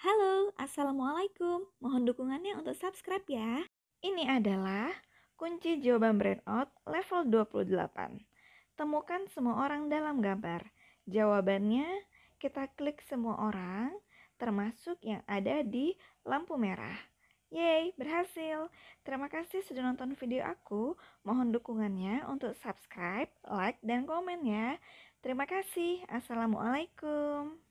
Halo, Assalamualaikum. Mohon dukungannya untuk subscribe ya. Ini adalah kunci jawaban brain out level 28. Temukan semua orang dalam gambar. Jawabannya, kita klik semua orang, termasuk yang ada di lampu merah. Yeay, berhasil. Terima kasih sudah nonton video aku. Mohon dukungannya untuk subscribe, like, dan komen ya. Terima kasih. Assalamualaikum.